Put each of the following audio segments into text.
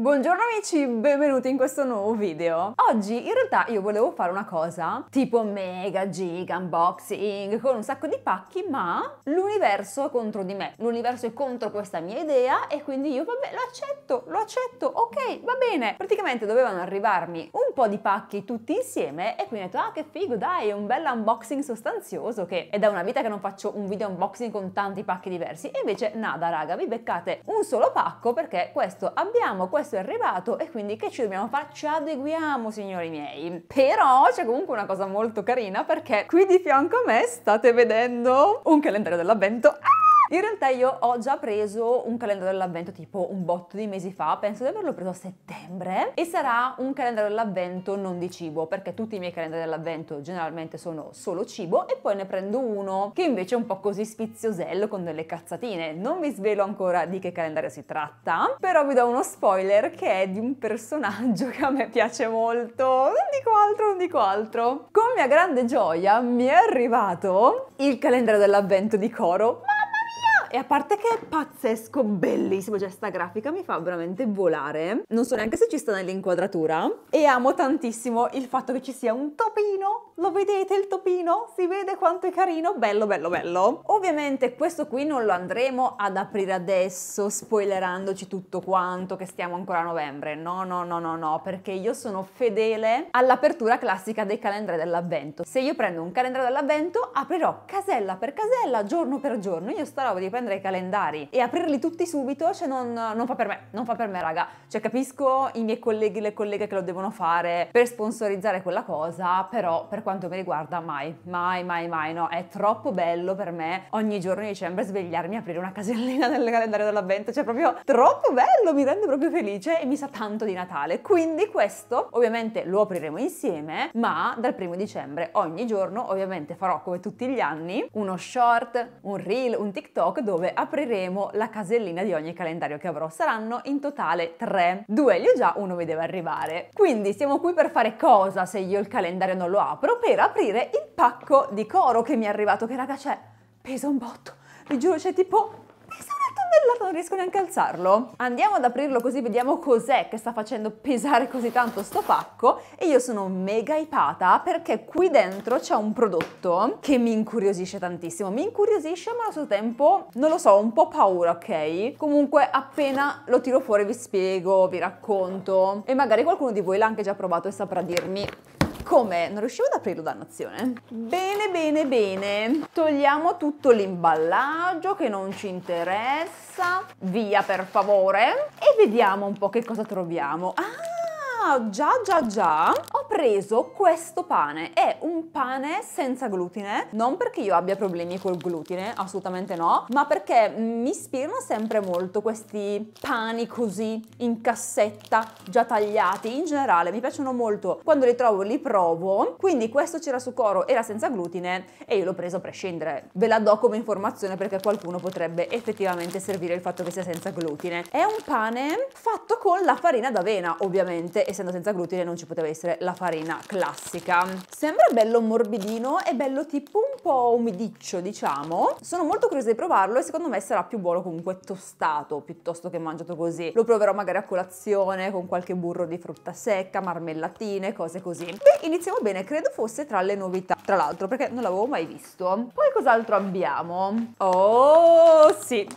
Buongiorno amici, benvenuti in questo nuovo video. Oggi in realtà io volevo fare una cosa tipo mega giga unboxing con un sacco di pacchi, ma l'universo è contro di me. L'universo è contro questa mia idea e quindi io vabbè, lo accetto, lo accetto, ok, va bene. Praticamente dovevano arrivarmi un po' di pacchi tutti insieme e quindi ho detto "Ah, che figo, dai, è un bel unboxing sostanzioso che è da una vita che non faccio un video unboxing con tanti pacchi diversi". E invece nada, raga, vi beccate un solo pacco perché questo abbiamo questo questo è arrivato e quindi che ci dobbiamo fare? Ci adeguiamo, signori miei. Però c'è comunque una cosa molto carina perché qui di fianco a me state vedendo un calendario dell'avvento. Ah! In realtà io ho già preso un calendario dell'avvento tipo un botto di mesi fa, penso di averlo preso a settembre e sarà un calendario dell'avvento non di cibo perché tutti i miei calendari dell'avvento generalmente sono solo cibo e poi ne prendo uno che invece è un po' così spiziosello con delle cazzatine. Non vi svelo ancora di che calendario si tratta, però vi do uno spoiler che è di un personaggio che a me piace molto. Non dico altro, non dico altro. Con mia grande gioia mi è arrivato il calendario dell'avvento di Coro. Ma e a parte che è pazzesco, bellissimo, cioè sta grafica mi fa veramente volare. Non so neanche se ci sta nell'inquadratura e amo tantissimo il fatto che ci sia un topino. Lo vedete il topino? Si vede quanto è carino? Bello, bello, bello. Ovviamente questo qui non lo andremo ad aprire adesso, spoilerandoci tutto quanto che stiamo ancora a novembre. No, no, no, no, no, perché io sono fedele all'apertura classica dei calendari dell'avvento. Se io prendo un calendario dell'avvento, aprirò casella per casella, giorno per giorno. Io starò di prendere i calendari e aprirli tutti subito, cioè non, non fa per me, non fa per me raga, cioè capisco i miei colleghi e le colleghe che lo devono fare per sponsorizzare quella cosa, però per quanto mi riguarda mai, mai, mai, mai, no, è troppo bello per me ogni giorno di dicembre svegliarmi e aprire una casellina nel calendario dell'avvento, cioè proprio troppo bello, mi rende proprio felice e mi sa tanto di Natale, quindi questo ovviamente lo apriremo insieme, ma dal primo dicembre ogni giorno ovviamente farò come tutti gli anni uno short, un reel, un TikTok dove apriremo la casellina di ogni calendario che avrò. Saranno in totale tre. Due li ho già, uno mi deve arrivare. Quindi siamo qui per fare cosa se io il calendario non lo apro? Per aprire il pacco di coro che mi è arrivato, che raga c'è, pesa un botto. Vi giuro c'è tipo tonnellata non riesco neanche a alzarlo. Andiamo ad aprirlo così vediamo cos'è che sta facendo pesare così tanto sto pacco e io sono mega ipata perché qui dentro c'è un prodotto che mi incuriosisce tantissimo. Mi incuriosisce ma allo stesso tempo non lo so, ho un po' paura, ok? Comunque appena lo tiro fuori vi spiego, vi racconto e magari qualcuno di voi l'ha anche già provato e saprà dirmi come? Non riuscivo ad aprirlo dannazione? Bene, bene, bene. Togliamo tutto l'imballaggio che non ci interessa. Via per favore. E vediamo un po' che cosa troviamo. Ah! già già già ho preso questo pane. È un pane senza glutine, non perché io abbia problemi col glutine, assolutamente no, ma perché mi ispirano sempre molto questi pani così in cassetta, già tagliati. In generale mi piacciono molto, quando li trovo li provo. Quindi questo c'era su coro, era senza glutine e io l'ho preso a prescindere. Ve la do come informazione perché qualcuno potrebbe effettivamente servire il fatto che sia senza glutine. È un pane fatto con la farina d'avena, ovviamente, essendo senza glutine non ci poteva essere la farina classica. Sembra bello morbidino e bello tipo un po' umidiccio diciamo. Sono molto curiosa di provarlo e secondo me sarà più buono comunque tostato piuttosto che mangiato così. Lo proverò magari a colazione con qualche burro di frutta secca, marmellatine, cose così. Beh, iniziamo bene, credo fosse tra le novità, tra l'altro perché non l'avevo mai visto. Poi cos'altro abbiamo? Oh sì,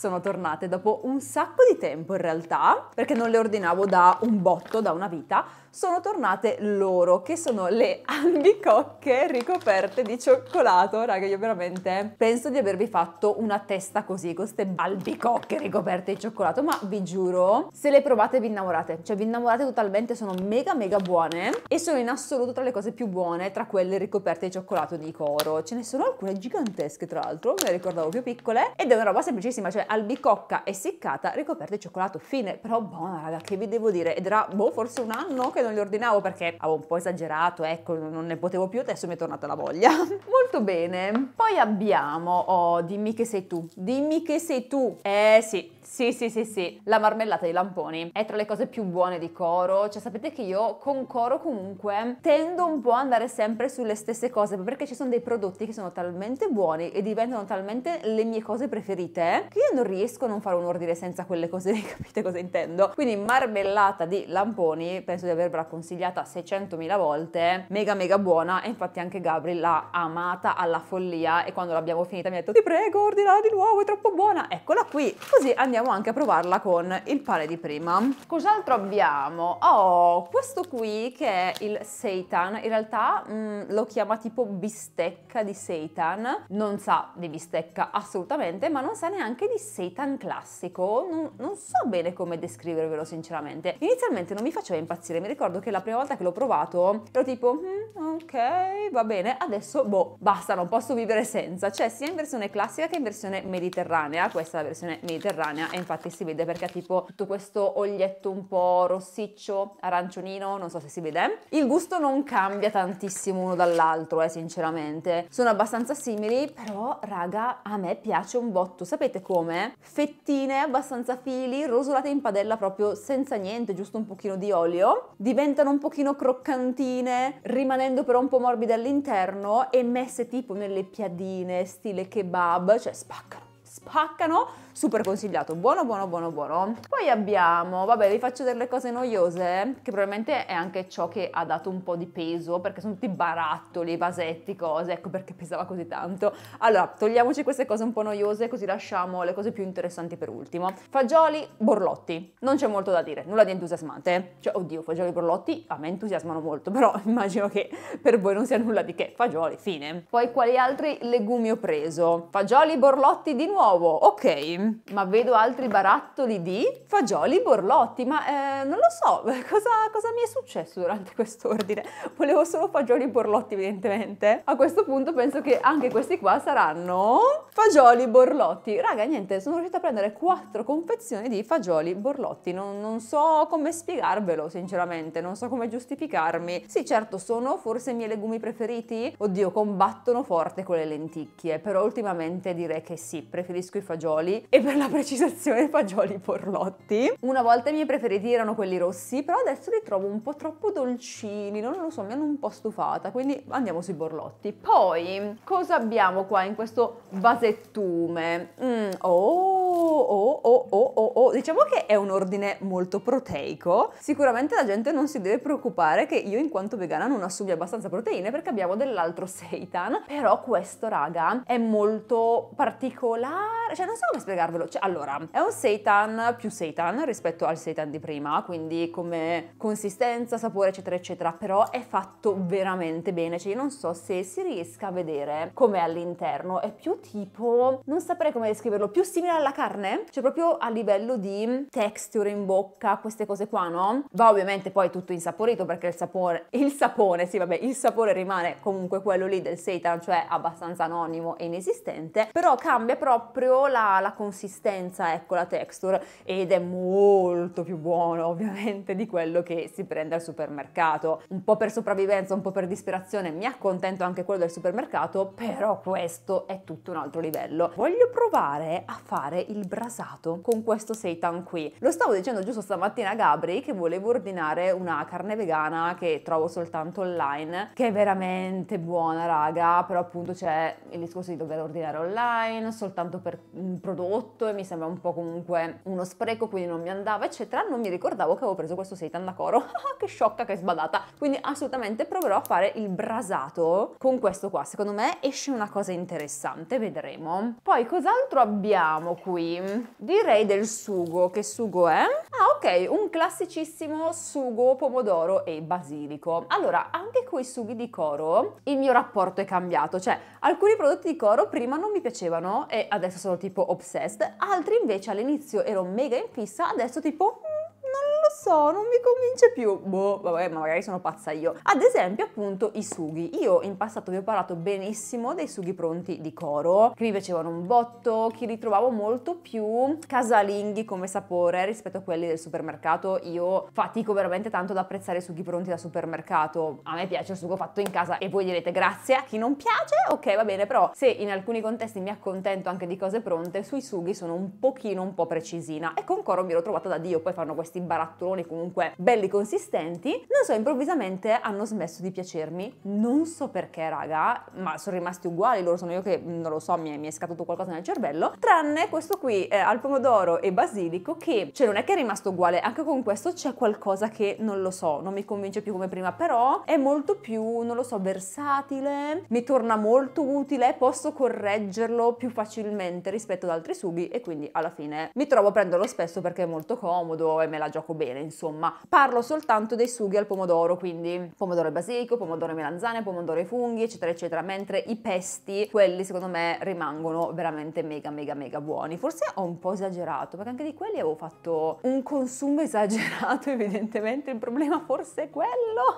sono tornate dopo un sacco di tempo in realtà, perché non le ordinavo da un botto, da una vita, sono tornate loro, che sono le albicocche ricoperte di cioccolato. Raga, io veramente penso di avervi fatto una testa così, con queste albicocche ricoperte di cioccolato, ma vi giuro, se le provate vi innamorate, cioè vi innamorate totalmente, sono mega mega buone e sono in assoluto tra le cose più buone tra quelle ricoperte di cioccolato di coro. Ce ne sono alcune gigantesche tra l'altro, me le ricordavo più piccole, ed è una roba semplicissima, cioè albicocca essiccata ricoperta di cioccolato, fine, però buona raga, che vi devo dire, ed era boh, forse un anno che che non li ordinavo perché avevo un po' esagerato, ecco, non ne potevo più, adesso mi è tornata la voglia. Molto bene. Poi abbiamo, oh, dimmi che sei tu. Dimmi che sei tu. Eh sì, sì, sì, sì, sì. La marmellata di lamponi è tra le cose più buone di Coro. Cioè, sapete che io con Coro comunque tendo un po' ad andare sempre sulle stesse cose perché ci sono dei prodotti che sono talmente buoni e diventano talmente le mie cose preferite che io non riesco a non fare un ordine senza quelle cose capite cosa intendo? Quindi marmellata di lamponi, penso di avervela consigliata 600.000 volte, mega mega buona e infatti anche Gabri l'ha amata alla follia e quando l'abbiamo finita mi ha detto ti prego ordina di nuovo, è troppo buona. Eccola qui. Così andiamo andiamo anche a provarla con il pane di prima. Cos'altro abbiamo? Oh, questo qui che è il seitan, in realtà mh, mm, lo chiama tipo bistecca di seitan, non sa di bistecca assolutamente, ma non sa neanche di seitan classico, non, non so bene come descrivervelo sinceramente. Inizialmente non mi faceva impazzire, mi ricordo che la prima volta che l'ho provato ero tipo, mm, ok, va bene, adesso boh, basta, non posso vivere senza, cioè sia in versione classica che in versione mediterranea, questa è la versione mediterranea temporanea e infatti si vede perché ha tipo tutto questo oglietto un po' rossiccio, arancionino, non so se si vede. Il gusto non cambia tantissimo uno dall'altro, eh, sinceramente. Sono abbastanza simili, però raga, a me piace un botto. Sapete come? Fettine abbastanza fili, rosolate in padella proprio senza niente, giusto un pochino di olio. Diventano un pochino croccantine, rimanendo però un po' morbide all'interno e messe tipo nelle piadine, stile kebab, cioè spaccano, spaccano super consigliato, buono buono buono buono. Poi abbiamo, vabbè vi faccio delle cose noiose, che probabilmente è anche ciò che ha dato un po' di peso, perché sono tutti barattoli, vasetti, cose, ecco perché pesava così tanto. Allora, togliamoci queste cose un po' noiose, così lasciamo le cose più interessanti per ultimo. Fagioli, borlotti, non c'è molto da dire, nulla di entusiasmante, cioè oddio, fagioli borlotti a me entusiasmano molto, però immagino che per voi non sia nulla di che, fagioli, fine. Poi quali altri legumi ho preso? Fagioli, borlotti di nuovo, ok. Ma vedo altri barattoli di fagioli borlotti, ma eh, non lo so, cosa, cosa, mi è successo durante quest'ordine? Volevo solo fagioli borlotti evidentemente. A questo punto penso che anche questi qua saranno fagioli borlotti. Raga, niente, sono riuscita a prendere quattro confezioni di fagioli borlotti, non, non so come spiegarvelo sinceramente, non so come giustificarmi. Sì, certo, sono forse i miei legumi preferiti? Oddio, combattono forte con le lenticchie, però ultimamente direi che sì, preferisco i fagioli e per la precisazione fagioli porlotti. Una volta i miei preferiti erano quelli rossi, però adesso li trovo un po' troppo dolcini, non lo so, mi hanno un po' stufata, quindi andiamo sui borlotti. Poi, cosa abbiamo qua in questo vasettume? Mm, oh! Oh, oh, oh, oh, oh. diciamo che è un ordine molto proteico. Sicuramente la gente non si deve preoccupare che io in quanto vegana non assumi abbastanza proteine perché abbiamo dell'altro seitan, però questo raga è molto particolare, cioè non so come spiegare spiegarvelo. Cioè, allora, è un seitan più seitan rispetto al seitan di prima, quindi come consistenza, sapore, eccetera, eccetera, però è fatto veramente bene, cioè io non so se si riesca a vedere com'è all'interno, è più tipo, non saprei come descriverlo, più simile alla carne, cioè proprio a livello di texture in bocca, queste cose qua, no? Va ovviamente poi tutto insaporito perché il sapore, il sapone, sì vabbè, il sapore rimane comunque quello lì del seitan, cioè abbastanza anonimo e inesistente, però cambia proprio la, la consistenza consistenza ecco la texture ed è molto più buono ovviamente di quello che si prende al supermercato. Un po' per sopravvivenza, un po' per disperazione mi accontento anche quello del supermercato, però questo è tutto un altro livello. Voglio provare a fare il brasato con questo seitan qui. Lo stavo dicendo giusto stamattina a Gabri che volevo ordinare una carne vegana che trovo soltanto online, che è veramente buona raga, però appunto c'è il discorso di dover ordinare online soltanto per un prodotto prodotto e mi sembra un po' comunque uno spreco, quindi non mi andava, eccetera, non mi ricordavo che avevo preso questo seitan da coro. che sciocca, che sbadata. Quindi assolutamente proverò a fare il brasato con questo qua. Secondo me esce una cosa interessante, vedremo. Poi cos'altro abbiamo qui? Direi del sugo. Che sugo è? Ah, ok, un classicissimo sugo pomodoro e basilico. Allora, anche con i sughi di coro il mio rapporto è cambiato, cioè alcuni prodotti di coro prima non mi piacevano e adesso sono tipo obsessed test, altri invece all'inizio ero mega in fissa, adesso tipo mm, non lo so, non mi convince più. Boh, vabbè, magari sono pazza io. Ad esempio, appunto, i sughi. Io in passato vi ho parlato benissimo dei sughi pronti di coro, che mi piacevano un botto, che trovavo molto più casalinghi come sapore rispetto a quelli del supermercato. Io fatico veramente tanto ad apprezzare i sughi pronti da supermercato. A me piace il sugo fatto in casa e voi direte grazie. A chi non piace, ok, va bene, però se in alcuni contesti mi accontento anche di cose pronte, sui sughi sono un pochino un po' precisina. E con coro mi ero trovata da Dio, poi fanno questi barattoli scatoloni comunque belli consistenti, non so, improvvisamente hanno smesso di piacermi. Non so perché, raga, ma sono rimasti uguali, loro sono io che mm, non lo so, mi è, mi è scattato qualcosa nel cervello, tranne questo qui eh, al pomodoro e basilico che, cioè non è che è rimasto uguale, anche con questo c'è qualcosa che non lo so, non mi convince più come prima, però è molto più, non lo so, versatile, mi torna molto utile, posso correggerlo più facilmente rispetto ad altri sughi e quindi alla fine mi trovo a prenderlo spesso perché è molto comodo e me la gioco bene bene, insomma. Parlo soltanto dei sughi al pomodoro, quindi pomodoro e basilico, pomodoro e melanzane, pomodoro e funghi, eccetera, eccetera, mentre i pesti, quelli secondo me rimangono veramente mega, mega, mega buoni. Forse ho un po' esagerato, perché anche di quelli avevo fatto un consumo esagerato, evidentemente il problema forse è quello.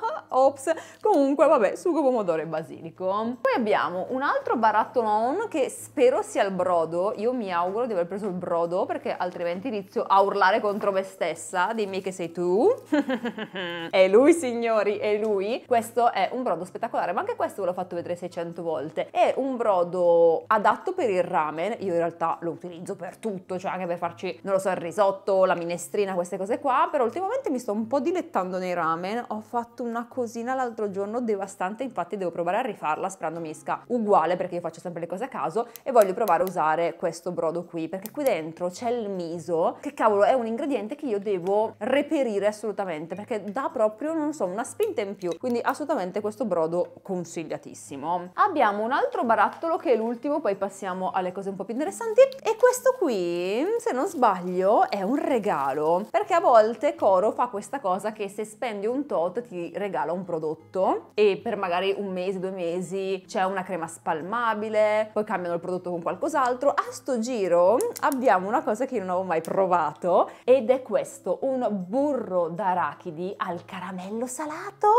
Ops, comunque vabbè, sugo pomodoro e basilico. Poi abbiamo un altro barattolone che spero sia il brodo, io mi auguro di aver preso il brodo perché altrimenti inizio a urlare contro me stessa dei miei che sei tu. è lui, signori, è lui. Questo è un brodo spettacolare, ma anche questo ve l'ho fatto vedere 600 volte. È un brodo adatto per il ramen. Io in realtà lo utilizzo per tutto, cioè anche per farci, non lo so, il risotto, la minestrina, queste cose qua. Però ultimamente mi sto un po' dilettando nei ramen. Ho fatto una cosina l'altro giorno devastante, infatti devo provare a rifarla sperando mi esca uguale perché io faccio sempre le cose a caso e voglio provare a usare questo brodo qui perché qui dentro c'è il miso che cavolo è un ingrediente che io devo reperire assolutamente perché dà proprio, non so, una spinta in più. Quindi assolutamente questo brodo consigliatissimo. Abbiamo un altro barattolo che è l'ultimo, poi passiamo alle cose un po' più interessanti. E questo qui, se non sbaglio, è un regalo perché a volte Coro fa questa cosa che se spendi un tot ti regala un prodotto e per magari un mese, due mesi c'è una crema spalmabile, poi cambiano il prodotto con qualcos'altro. A sto giro abbiamo una cosa che io non avevo mai provato ed è questo, un burro d'arachidi al caramello salato?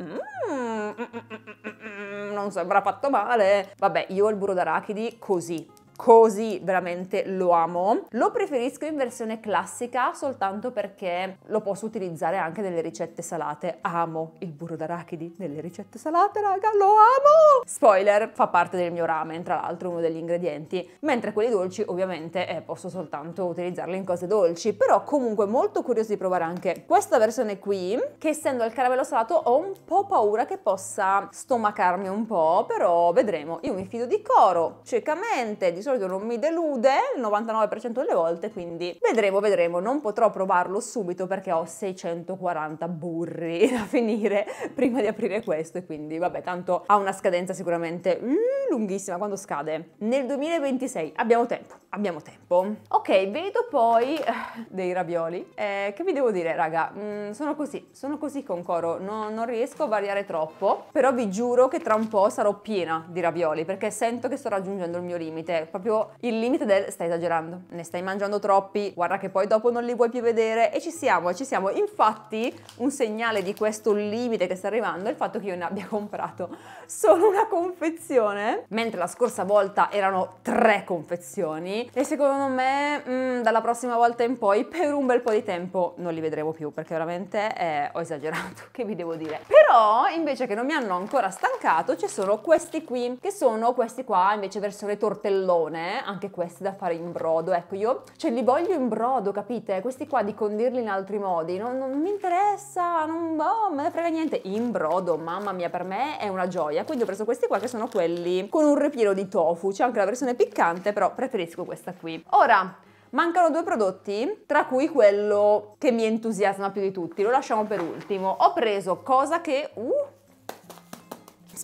Mmm, mm, mm, mm, non sembra fatto male. Vabbè, io ho il burro d'arachidi così, così veramente lo amo. Lo preferisco in versione classica soltanto perché lo posso utilizzare anche nelle ricette salate. Amo il burro d'arachidi nelle ricette salate, raga, lo amo! Spoiler, fa parte del mio ramen, tra l'altro uno degli ingredienti, mentre quelli dolci ovviamente eh, posso soltanto utilizzarli in cose dolci, però comunque molto curioso di provare anche questa versione qui, che essendo al caramello salato ho un po' paura che possa stomacarmi un po', però vedremo. Io mi fido di Coro, ciecamente, di solito non mi delude il 99% delle volte, quindi vedremo, vedremo. Non potrò provarlo subito perché ho 640 burri da finire prima di aprire questo e quindi vabbè, tanto ha una scadenza sicuramente mm, lunghissima. Quando scade? Nel 2026. Abbiamo tempo, abbiamo tempo. Ok, vedo poi eh, dei ravioli. Eh, che vi devo dire, raga? Mm, sono così, sono così con Coro. No, non riesco a variare troppo, però vi giuro che tra un po' sarò piena di ravioli perché sento che sto raggiungendo il mio limite proprio il limite del stai esagerando, ne stai mangiando troppi, guarda che poi dopo non li vuoi più vedere e ci siamo, ci siamo. Infatti un segnale di questo limite che sta arrivando è il fatto che io ne abbia comprato solo una confezione, mentre la scorsa volta erano tre confezioni e secondo me mh, mm, dalla prossima volta in poi per un bel po' di tempo non li vedremo più perché veramente eh, ho esagerato, che vi devo dire. Però invece che non mi hanno ancora stancato ci sono questi qui che sono questi qua invece versione tortellone passione, anche questi da fare in brodo, ecco io, cioè li voglio in brodo, capite? Questi qua di condirli in altri modi, non, non mi interessa, non oh, me ne frega niente, in brodo, mamma mia, per me è una gioia, quindi ho preso questi qua che sono quelli con un ripieno di tofu, c'è anche la versione piccante, però preferisco questa qui. Ora, Mancano due prodotti, tra cui quello che mi entusiasma più di tutti, lo lasciamo per ultimo. Ho preso cosa che, uh,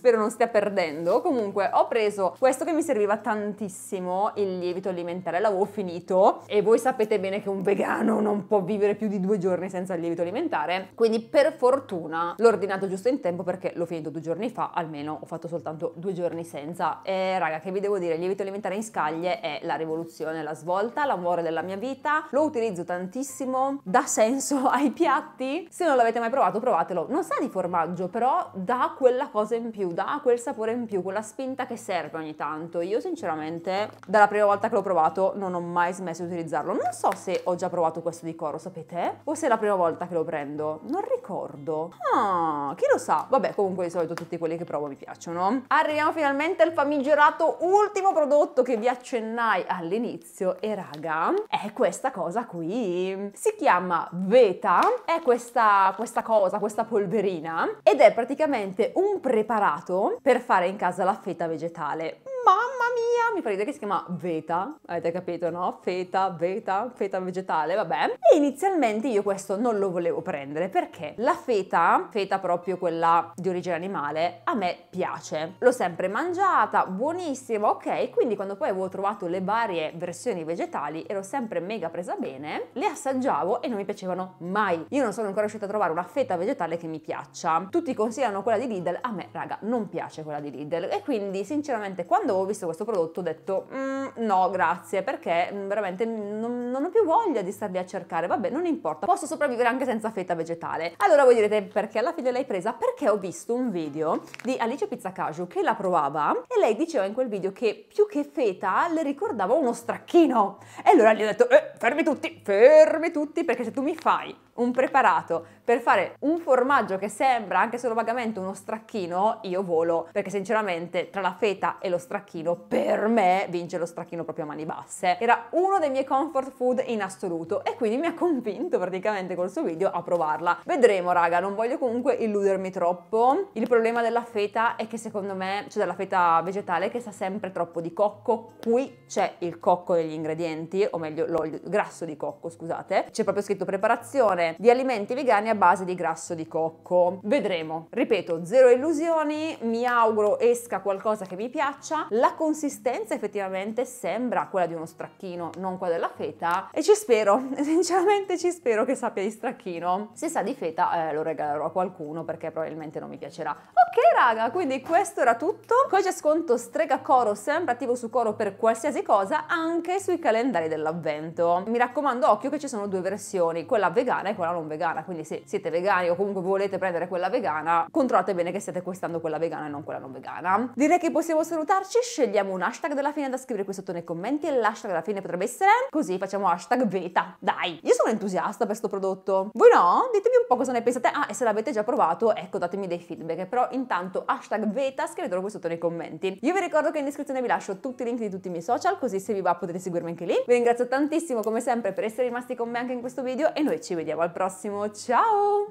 spero non stia perdendo. Comunque ho preso questo che mi serviva tantissimo, il lievito alimentare, l'avevo finito e voi sapete bene che un vegano non può vivere più di due giorni senza il lievito alimentare, quindi per fortuna l'ho ordinato giusto in tempo perché l'ho finito due giorni fa, almeno ho fatto soltanto due giorni senza. E raga, che vi devo dire, il lievito alimentare in scaglie è la rivoluzione, la svolta, l'amore della mia vita, lo utilizzo tantissimo, dà senso ai piatti, se non l'avete mai provato provatelo, non sa di formaggio però dà quella cosa in più dà quel sapore in più, quella spinta che serve ogni tanto. Io sinceramente dalla prima volta che l'ho provato non ho mai smesso di utilizzarlo. Non so se ho già provato questo di Coro, sapete? O se è la prima volta che lo prendo. Non ricordo. Ah, chi lo sa? Vabbè, comunque di solito tutti quelli che provo mi piacciono. Arriviamo finalmente al famigerato ultimo prodotto che vi accennai all'inizio e raga, è questa cosa qui. Si chiama Veta, è questa, questa cosa, questa polverina ed è praticamente un preparato usato per fare in casa la feta vegetale mamma mia, mi pare che si chiama Veta, avete capito no? Feta, Veta, feta vegetale, vabbè. E inizialmente io questo non lo volevo prendere perché la feta, feta proprio quella di origine animale, a me piace. L'ho sempre mangiata, buonissima, ok, quindi quando poi avevo trovato le varie versioni vegetali ero sempre mega presa bene, le assaggiavo e non mi piacevano mai. Io non sono ancora riuscita a trovare una feta vegetale che mi piaccia. Tutti consigliano quella di Lidl, a me raga non piace quella di Lidl e quindi sinceramente quando ho visto questo prodotto ho detto mm, no grazie perché mm, veramente non, non, ho più voglia di starvi a cercare, vabbè non importa, posso sopravvivere anche senza feta vegetale. Allora voi direte perché alla fine l'hai presa? Perché ho visto un video di Alice Pizzacaju che la provava e lei diceva in quel video che più che feta le ricordava uno stracchino e allora gli ho detto eh, fermi tutti, fermi tutti perché se tu mi fai un preparato per fare un formaggio che sembra anche solo vagamente uno stracchino io volo perché sinceramente tra la feta e lo stracchino stracchino, per me vince lo stracchino proprio a mani basse. Era uno dei miei comfort food in assoluto e quindi mi ha convinto praticamente col suo video a provarla. Vedremo raga, non voglio comunque illudermi troppo. Il problema della feta è che secondo me, cioè della feta vegetale, che sa sempre troppo di cocco. Qui c'è il cocco degli ingredienti, o meglio l'olio grasso di cocco, scusate. C'è proprio scritto preparazione di alimenti vegani a base di grasso di cocco. Vedremo. Ripeto, zero illusioni, mi auguro esca qualcosa che mi piaccia. La consistenza effettivamente sembra quella di uno stracchino, non quella della feta e ci spero, sinceramente ci spero che sappia di stracchino. Se sa di feta eh, lo regalerò a qualcuno perché probabilmente non mi piacerà. Ok raga, quindi questo era tutto. Poi c'è sconto strega coro sempre attivo su coro per qualsiasi cosa, anche sui calendari dell'avvento. Mi raccomando, occhio che ci sono due versioni, quella vegana e quella non vegana, quindi se siete vegani o comunque volete prendere quella vegana, controllate bene che state acquistando quella vegana e non quella non vegana. Direi che possiamo salutarci, scegliamo un hashtag della fine da scrivere qui sotto nei commenti e l'hashtag della fine potrebbe essere così facciamo hashtag beta. Dai, io sono entusiasta per questo prodotto. Voi no? Ditemi un po' cosa ne pensate. Ah, e se l'avete già provato, ecco, datemi dei feedback. Però intanto hashtag beta scrivetelo qui sotto nei commenti. Io vi ricordo che in descrizione vi lascio tutti i link di tutti i miei social, così se vi va potete seguirmi anche lì. Vi ringrazio tantissimo come sempre per essere rimasti con me anche in questo video e noi ci vediamo al prossimo. Ciao!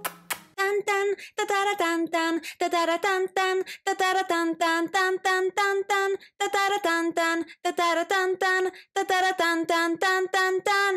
tan tan ta ta ra tan tan ta ta ra tan tan ta ta ra tan tan tan tan tan tan ta ta ra tan tan ta ta ra tan tan ta ta ra tan tan tan tan tan